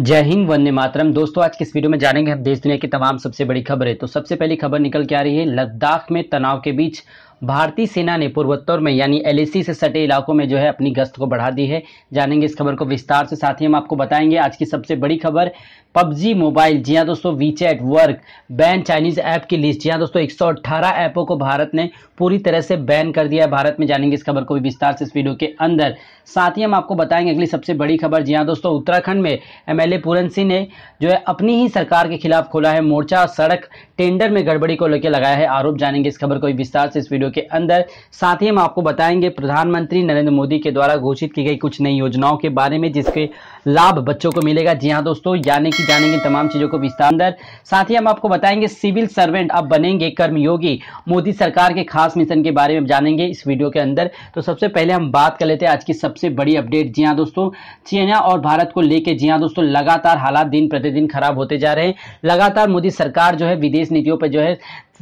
जय हिंद वंदे मातरम दोस्तों आज के इस वीडियो में जानेंगे हम देश दुनिया की तमाम सबसे बड़ी खबरें तो सबसे पहली खबर निकल के आ रही है लद्दाख में तनाव के बीच भारतीय सेना ने पूर्वोत्तर में यानी एलएसी से सटे इलाकों में जो है अपनी गश्त को बढ़ा दी है जानेंगे इस खबर को विस्तार से साथ ही हम आपको बताएंगे आज की सबसे बड़ी खबर पबजी मोबाइल जी हाँ दोस्तों chat work ban Chinese app की लिस्ट जी हाँ दोस्तों 118 ऐपों को भारत ने पूरी तरह से बैन कर दिया है भारत में जानेंगे इस खबर को भी विस्तार से इस वीडियो के अंदर साथ ही हम आपको बताएंगे अगली सबसे बड़ी खबर जी हाँ दोस्तों उत्तराखंड में एमएलए पूरन सिंह ने जो है अपनी ही सरकार के खिलाफ खोला है मोर्चा सड़क टेंडर में गड़बड़ी को लेकर लगाया है आरोप जानेंगे इस खबर को भी विस्तार से इस वीडियो वीडियो के अंदर साथ ही हम आपको बताएंगे प्रधानमंत्री नरेंद्र मोदी के द्वारा घोषित की गई कुछ नई योजनाओं के बारे में जिसके लाभ बच्चों को मिलेगा जी हाँ दोस्तों यानी कि जानेंगे तमाम चीज़ों को विस्तार अंदर साथ ही हम आपको बताएंगे सिविल सर्वेंट अब बनेंगे कर्मयोगी मोदी सरकार के खास मिशन के बारे में जानेंगे इस वीडियो के अंदर तो सबसे पहले हम बात कर लेते हैं आज की सबसे बड़ी अपडेट जी हाँ दोस्तों चीना और भारत को लेकर जी हाँ दोस्तों लगातार हालात दिन प्रतिदिन खराब होते जा रहे हैं लगातार मोदी सरकार जो है विदेश नीतियों पर जो है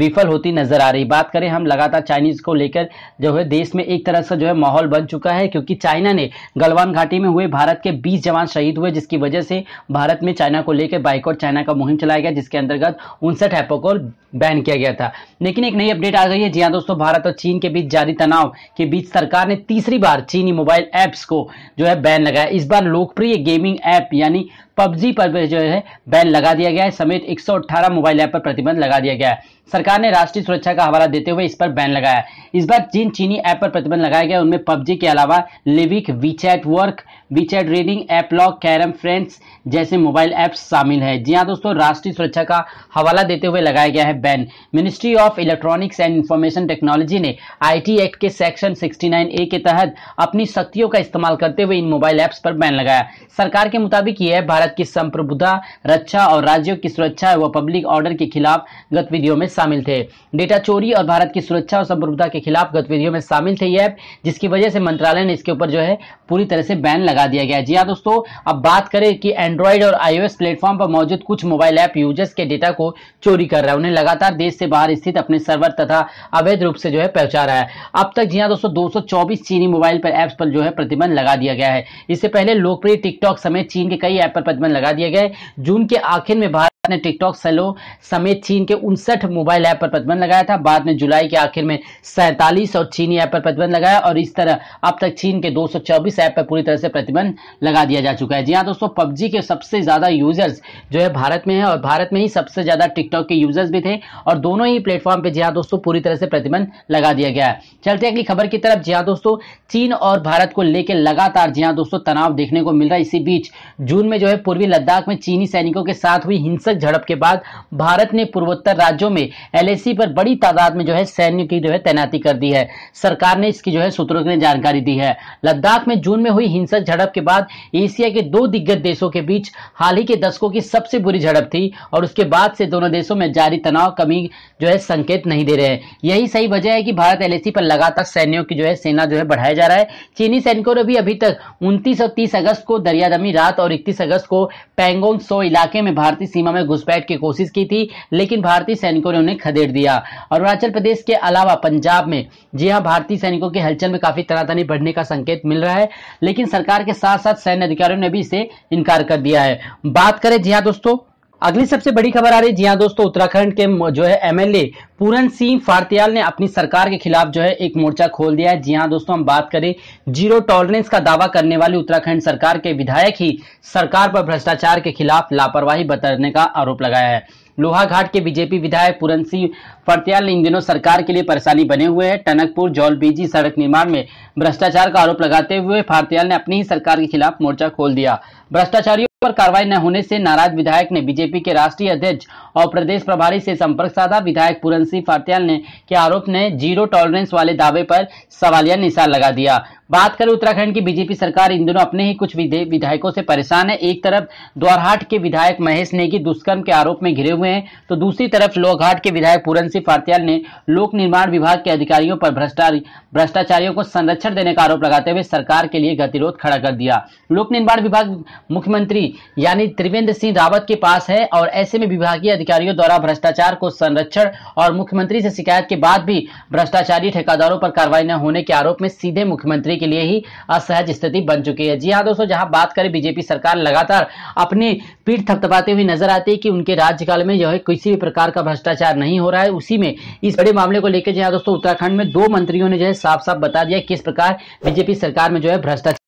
विफल होती नजर आ रही बात करें हम लगातार चाइनीज को लेकर जो है देश में एक तरह से जो है माहौल बन चुका है क्योंकि चाइना ने गलवान घाटी में हुए भारत के 20 जवान शहीद हुए जिसकी वजह से भारत में चाइना को लेकर बाइकआउट चाइना का मुहिम चलाया गया जिसके अंतर्गत उनसठ ऐपों को बैन किया गया था लेकिन एक नई अपडेट आ गई है जी हाँ दोस्तों भारत और चीन के बीच जारी तनाव के बीच सरकार ने तीसरी बार चीनी मोबाइल ऐप्स को जो है बैन लगाया इस बार लोकप्रिय गेमिंग ऐप यानी पबजी पर जो है बैन लगा दिया गया है समेत 118 मोबाइल ऐप पर प्रतिबंध लगा दिया गया है सरकार ने राष्ट्रीय सुरक्षा का हवाला देते हुए इस पर बैन लगाया इस बार जिन चीनी ऐप पर प्रतिबंध लगाया गया उनमें पबजी के अलावा लिविक WeChat work WeChat reading app lock carrom friends जैसे मोबाइल ऐप्स शामिल है जी हाँ दोस्तों राष्ट्रीय सुरक्षा का हवाला देते हुए लगाया गया है ban ministry of electronics and information technology ने आई एक्ट के सेक्शन सिक्सटी ए के तहत अपनी शक्तियों का इस्तेमाल करते हुए इन मोबाइल ऐप्स पर बैन लगाया सरकार के मुताबिक यह भारत भारत की संप्रभुता रक्षा और राज्यों की सुरक्षा व पब्लिक ऑर्डर के खिलाफ गतिविधियों में शामिल थे डेटा चोरी और भारत की सुरक्षा और संप्रभुता के खिलाफ गतिविधियों में शामिल थे ये ऐप जिसकी वजह से मंत्रालय ने इसके ऊपर जो है पूरी तरह से बैन लगा दिया गया जी हाँ दोस्तों अब बात करें कि एंड्रॉयड और आईओएस प्लेटफॉर्म पर मौजूद कुछ मोबाइल ऐप यूजर्स के डेटा को चोरी कर रहा है उन्हें लगातार देश से बाहर स्थित अपने सर्वर तथा अवैध रूप से जो है पहुंचा रहा है अब तक जी हाँ दोस्तों दो चीनी मोबाइल पर ऐप्स पर जो है प्रतिबंध लगा दिया गया है इससे पहले लोकप्रिय टिकटॉक समेत चीन के कई ऐप पर पचपन लगा दिए गए जून के आखिर में भारत ने टिकटॉक सेलो समेत चीन के उनसठ मोबाइल ऐप पर प्रतिबंध लगाया था बाद में जुलाई के आखिर में सैंतालीस और चीनी ऐप पर प्रतिबंध लगाया और इस तरह अब तक चीन के 224 ऐप पर पूरी तरह से प्रतिबंध लगा दिया जा चुका है जी हाँ दोस्तों पबजी के सबसे ज़्यादा यूजर्स जो है भारत में है और भारत में ही सबसे ज़्यादा टिकटॉक के यूजर्स भी थे और दोनों ही प्लेटफॉर्म पर जी हाँ दोस्तों पूरी तरह से प्रतिबंध लगा दिया गया है चलते अगली खबर की तरफ जी हाँ दोस्तों चीन और भारत को लेकर लगातार जी हाँ दोस्तों तनाव देखने को मिल रहा है इसी बीच जून में जो है पूर्वी लद्दाख में चीनी सैनिकों के साथ हुई हिंसक हिंसक झड़प के बाद भारत ने पूर्वोत्तर राज्यों में एलएसी पर बड़ी तादाद में जो है सैन्य की जो है तैनाती कर दी है सरकार ने इसकी जो है सूत्रों ने जानकारी दी है लद्दाख में जून में हुई हिंसक झड़प के बाद एशिया के दो दिग्गज देशों के बीच हाल ही के दशकों की सबसे बुरी झड़प थी और उसके बाद से दोनों देशों में जारी तनाव कमी जो है संकेत नहीं दे रहे हैं यही सही वजह है कि भारत एलएसी पर लगातार सैन्यों की जो है सेना जो है बढ़ाया जा रहा है चीनी सैनिकों ने भी अभी तक उनतीस और तीस अगस्त को दरियादमी रात और इकतीस अगस्त को पैंगोंग सो इलाके में भारतीय सीमा में में घुसपैठ की कोशिश की थी लेकिन भारतीय सैनिकों ने उन्हें खदेड़ दिया अरुणाचल प्रदेश के अलावा पंजाब में जी हाँ भारतीय सैनिकों की हलचल में काफी तनातनी बढ़ने का संकेत मिल रहा है लेकिन सरकार के साथ साथ सैन्य अधिकारियों ने भी इसे इनकार कर दिया है बात करें जी हाँ दोस्तों अगली सबसे बड़ी खबर आ रही है जी हाँ दोस्तों उत्तराखंड के जो है एमएलए पूरन सिंह फारतियाल ने अपनी सरकार के खिलाफ जो है एक मोर्चा खोल दिया है जी हाँ दोस्तों हम बात करें जीरो टॉलरेंस का दावा करने वाली उत्तराखंड सरकार के विधायक ही सरकार पर भ्रष्टाचार के खिलाफ लापरवाही बतरने का आरोप लगाया है लोहाघाट के बीजेपी विधायक पूरन सिंह फरतियाल इन दिनों सरकार के लिए परेशानी बने हुए हैं टनकपुर जौलबीजी सड़क निर्माण में भ्रष्टाचार का आरोप लगाते हुए फारतियाल ने अपनी ही सरकार के खिलाफ मोर्चा खोल दिया भ्रष्टाचारियों पर कार्रवाई न होने से नाराज विधायक ने बीजेपी के राष्ट्रीय अध्यक्ष और प्रदेश प्रभारी से संपर्क साधा विधायक पूरन सिंह फातियाल ने के आरोप ने जीरो टॉलरेंस वाले दावे पर सवालिया निशान लगा दिया बात करें उत्तराखंड की बीजेपी सरकार इन दिनों अपने ही कुछ विधायकों से परेशान है एक तरफ द्वारहाट के विधायक महेश नेगी दुष्कर्म के आरोप में घिरे हुए हैं तो दूसरी तरफ लोहघाट के विधायक पूरन सिंह फातियाल ने लोक निर्माण विभाग के अधिकारियों पर भ्रष्टाचारियों को संरक्षण देने का आरोप लगाते हुए सरकार के लिए गतिरोध खड़ा कर दिया लोक निर्माण विभाग मुख्यमंत्री यानी त्रिवेंद्र सिंह रावत के पास है और ऐसे में विभागीय अधिकारियों द्वारा भ्रष्टाचार को संरक्षण और मुख्यमंत्री से शिकायत के बाद भी भ्रष्टाचारी ठेकादारों पर कार्रवाई न होने के आरोप में सीधे मुख्यमंत्री के लिए ही असहज स्थिति बन चुकी है जी हाँ दोस्तों जहां बात करें बीजेपी सरकार लगातार अपनी पीठ थपथपाते हुए नजर आती है कि उनके राज्यकाल में जो है किसी भी प्रकार का भ्रष्टाचार नहीं हो रहा है उसी में इस बड़े मामले को लेकर जो हाँ दोस्तों उत्तराखंड में दो मंत्रियों ने जो है साफ साफ बता दिया किस प्रकार बीजेपी सरकार में जो है भ्रष्टाचार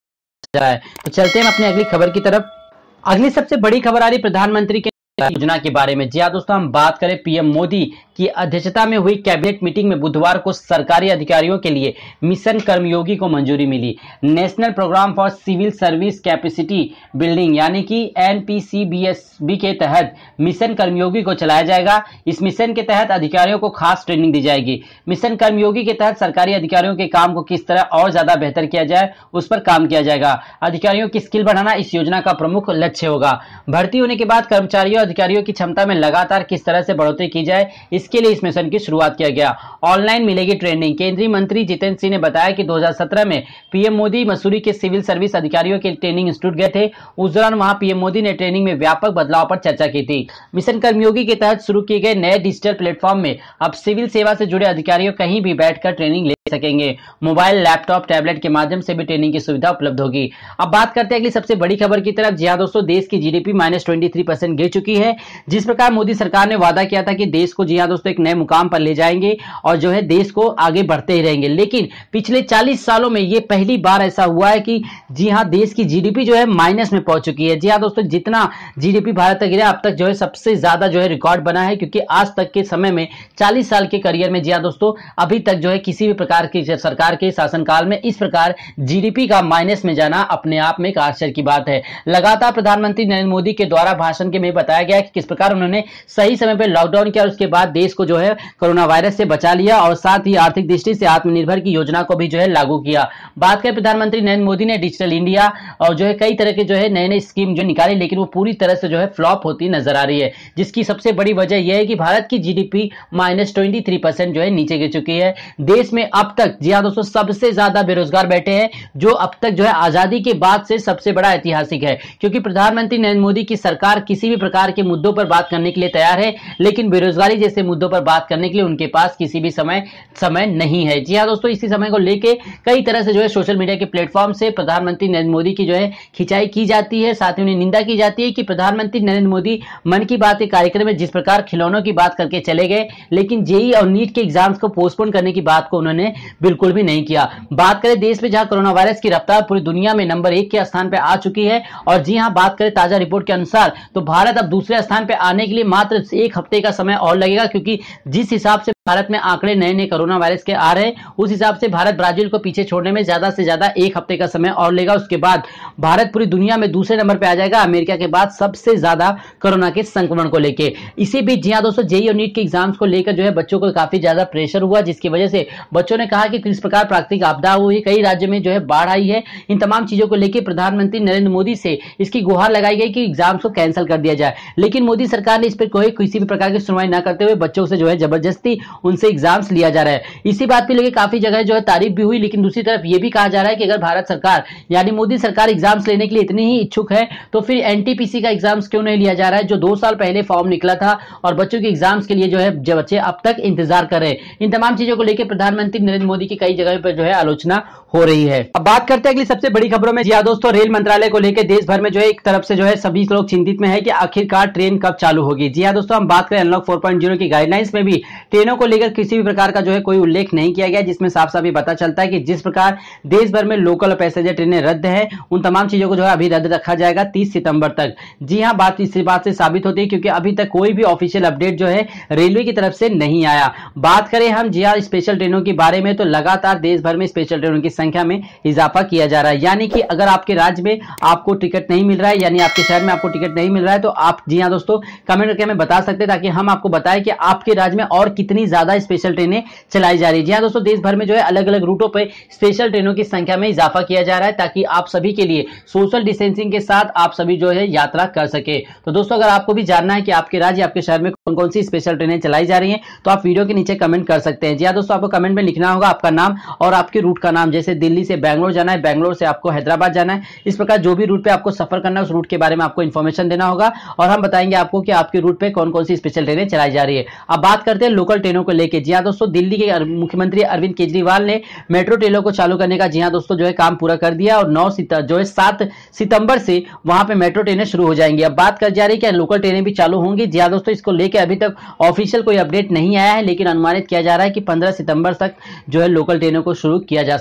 है तो चलते हैं अपने अगली खबर की तरफ अगली सबसे बड़ी खबर आ रही प्रधानमंत्री के योजना के बारे में जी हाँ दोस्तों हम बात करें पीएम मोदी की अध्यक्षता में हुई कैबिनेट मीटिंग में बुधवार को सरकारी अधिकारियों के लिए मिशन कर्मयोगी को मंजूरी मिली national programme for civil service capacity building यानी कि एन के तहत मिशन कर्मयोगी को चलाया जाएगा इस मिशन के तहत अधिकारियों को खास ट्रेनिंग दी जाएगी मिशन कर्मयोगी के तहत सरकारी अधिकारियों के काम को किस तरह और ज्यादा बेहतर किया जाए उस पर काम किया जाएगा अधिकारियों की स्किल बढ़ाना इस योजना का प्रमुख लक्ष्य होगा भर्ती होने के बाद कर्मचारियों अधिकारियों की क्षमता में लगातार किस तरह से बढ़ोतरी की जाए इस इसके लिए इस मिशन की शुरुआत किया गया ऑनलाइन मिलेगी ट्रेनिंग केंद्रीय मंत्री जितेंद्र सिंह ने बताया कि 2017 में पीएम मोदी मसूरी के सिविल सर्विस अधिकारियों के ट्रेनिंग इंस्टीट्यूट गए थे उस दौरान वहां पीएम मोदी ने ट्रेनिंग में व्यापक बदलाव पर चर्चा की थी मिशन कर्मयोगी के तहत शुरू किए गए नए डिजिटल प्लेटफॉर्म में अब सिविल सेवा से जुड़े अधिकारियों कहीं भी बैठकर ट्रेनिंग ले सकेंगे मोबाइल लैपटॉप टैबलेट के माध्यम से भी ट्रेनिंग की सुविधा उपलब्ध होगी अब बात करते हैं अगली सबसे बड़ी खबर की तरफ जी हाँ दोस्तों देश की जीडीपी माइनस ट्वेंटी परसेंट गिर चुकी है जिस प्रकार मोदी सरकार ने वादा किया था कि देश को जी हाँ दोस्तों एक नए मुकाम पर ले जाएंगे और जो है देश को आगे बढ़ते ही रहेंगे लेकिन पिछले चालीस सालों में यह पहली बार ऐसा हुआ है कि जी हाँ देश की जीडीपी जो है माइनस में पहुंच चुकी है जी हाँ दोस्तों जितना जीडीपी भारत तक गिरा अब तक जो है सबसे ज्यादा जो है रिकॉर्ड बना है क्योंकि आज तक के समय में चालीस साल के करियर में जी हाँ दोस्तों अभी तक जो है किसी भी प्रकार सरकार की सरकार के शासनकाल में इस प्रकार जीडीपी का माइनस में जाना अपने आप में एक आश्चर्य की बात है लगातार प्रधानमंत्री नरेंद्र मोदी के द्वारा भाषण के में बताया गया कि किस प्रकार उन्होंने सही समय पर लॉकडाउन किया और उसके बाद देश को जो है कोरोना वायरस से बचा लिया और साथ ही आर्थिक दृष्टि से आत्मनिर्भर की योजना को भी जो है लागू किया बात करें प्रधानमंत्री नरेंद्र मोदी ने डिजिटल इंडिया और जो है कई तरह के जो है नए नए स्कीम जो निकाली लेकिन वो पूरी तरह से जो है फ्लॉप होती नजर आ रही है जिसकी सबसे बड़ी वजह यह है कि भारत की GDP minus twenty three percent जो है नीचे गिर चुकी है देश में अब अब तक जी हाँ दोस्तों सबसे ज्यादा बेरोजगार बैठे हैं जो अब तक जो है आजादी के बाद से सबसे बड़ा ऐतिहासिक है क्योंकि प्रधानमंत्री नरेंद्र मोदी की सरकार किसी भी प्रकार के मुद्दों पर बात करने के लिए तैयार है लेकिन बेरोजगारी जैसे मुद्दों पर बात करने के लिए उनके पास किसी भी समय समय नहीं है जी हाँ दोस्तों इसी समय को लेकर कई तरह से जो है सोशल मीडिया के प्लेटफॉर्म से प्रधानमंत्री नरेंद्र मोदी की जो है खिंचाई की जाती है साथ ही उन्हें निंदा की जाती है कि प्रधानमंत्री नरेंद्र मोदी मन की बात के कार्यक्रम में जिस प्रकार खिलौनों की बात करके चले गए लेकिन जेई और नीट के एग्जाम्स को पोस्टपोन करने की बात को उन्होंने बिल्कुल भी नहीं किया बात करें देश में जहां कोरोना वायरस की रफ्तार पूरी दुनिया में नंबर एक के स्थान पर आ चुकी है और जी हाँ बात करें ताजा रिपोर्ट के अनुसार तो भारत अब दूसरे स्थान पर आने के लिए मात्र एक हफ्ते का समय और लगेगा क्योंकि जिस हिसाब से भारत में आंकड़े नए नए कोरोना वायरस के आ रहे हैं उस हिसाब से भारत ब्राजील को पीछे छोड़ने में ज्यादा से ज्यादा एक हफ्ते का समय और लेगा उसके बाद भारत पूरी दुनिया में दूसरे नंबर पर आ जाएगा अमेरिका के बाद सबसे ज्यादा कोरोना के संक्रमण को लेकर इसी बीच जी हाँ दोस्तों जेई और नीट के एग्जाम्स को लेकर जो है बच्चों को काफी ज्यादा प्रेशर हुआ जिसकी वजह से बच्चों ने कहा कि किस प्रकार प्राकृतिक आपदा हुई कई राज्यों में जो है बाढ़ आई है इन तमाम चीजों को लेकर प्रधानमंत्री नरेंद्र मोदी से इसकी गुहार लगाई गई कि एग्जाम्स को कैंसिल कर दिया जाए लेकिन मोदी सरकार ने इस पर कोई किसी भी प्रकार की सुनवाई न करते हुए बच्चों से जो है जबरदस्ती उनसे एग्जाम्स लिया जा रहा है इसी बात पे लेके काफी जगह जो है तारीफ भी हुई लेकिन दूसरी तरफ ये भी कहा जा रहा है कि अगर भारत सरकार यानी मोदी सरकार एग्जाम्स लेने के लिए इतनी ही इच्छुक है तो फिर एनटीपीसी का एग्जाम्स क्यों नहीं लिया जा रहा है जो दो साल पहले फॉर्म निकला था और बच्चों के एग्जाम्स के लिए जो है जो बच्चे अब तक इंतजार कर रहे हैं इन तमाम चीजों को लेकर प्रधानमंत्री नरेंद्र मोदी की कई जगह पर जो है आलोचना हो रही है अब बात करते हैं अगली सबसे बड़ी खबरों में जी दोस्तों रेल मंत्रालय को लेकर देश भर में जो है एक तरफ से जो है सभी लोग चिंतित में है कि आखिरकार ट्रेन कब चालू होगी जी हाँ दोस्तों हम बात करें अनलॉक 4.0 की गाइडलाइंस में भी ट्रेनों को को लेकर किसी भी प्रकार का जो है कोई उल्लेख नहीं किया गया जिसमें साफ साफ ये पता चलता है कि जिस प्रकार देश भर में लोकल और पैसेंजर ट्रेनें रद्द है उन तमाम चीजों को जो है अभी रद्द रखा जाएगा तीस सितंबर तक जी हाँ बात इस बात से साबित होती है क्योंकि अभी तक कोई भी ऑफिशियल अपडेट जो है रेलवे की तरफ से नहीं आया बात करें हम जी हाँ स्पेशल ट्रेनों के बारे में तो लगातार देश भर में स्पेशल ट्रेनों की संख्या में इजाफा किया जा रहा है यानी कि अगर आपके राज्य में आपको टिकट नहीं मिल रहा है यानी आपके शहर में आपको टिकट नहीं मिल रहा है तो आप जी हाँ दोस्तों कमेंट करके हमें बता सकते हैं ताकि हम आपको बताएं कि आपके राज्य में और कितनी ज्यादा स्पेशल ट्रेनें चलाई जा रही है हाँ दोस्तों देश भर में जो है अलग अलग रूटों पर स्पेशल ट्रेनों की संख्या में इजाफा किया जा रहा है ताकि आप सभी के लिए सोशल डिस्टेंसिंग के साथ आप सभी जो है यात्रा कर सके तो दोस्तों अगर आपको भी जानना है कि आपके राज्य आपके शहर में कौन कौन सी स्पेशल ट्रेनें चलाई जा रही हैं तो आप वीडियो के नीचे कमेंट कर सकते हैं जी हाँ दोस्तों आपको कमेंट में लिखना होगा आपका नाम और आपके रूट का नाम जैसे दिल्ली से बैंगलोर जाना है बैंगलोर से आपको हैदराबाद जाना है इस प्रकार जो भी रूट पे आपको सफर करना है उस रूट के बारे में आपको इन्फॉर्मेशन देना होगा और हम बताएंगे आपको कि आपके रूट पर कौन कौन सी स्पेशल ट्रेनें चलाई जा रही है अब बात करते हैं लोकल ट्रेनों को लेकर जी हाँ दोस्तों दिल्ली के मुख्यमंत्री अरविंद केजरीवाल ने मेट्रो ट्रेनों को चालू करने का जी हाँ दोस्तों जो है काम पूरा कर दिया और नौ जो है सात सितंबर से वहां पर मेट्रो ट्रेनें शुरू हो जाएंगी अब बात कर जा रही है कि लोकल ट्रेनें भी चालू होंगी जी हाँ दोस्तों इसको लेकर कि अभी तक ऑफिशियल कोई अपडेट नहीं आया है लेकिन अनुमानित किया जा रहा है कि पंद्रह सितंबर तक जो है लोकल ट्रेनों को शुरू किया जा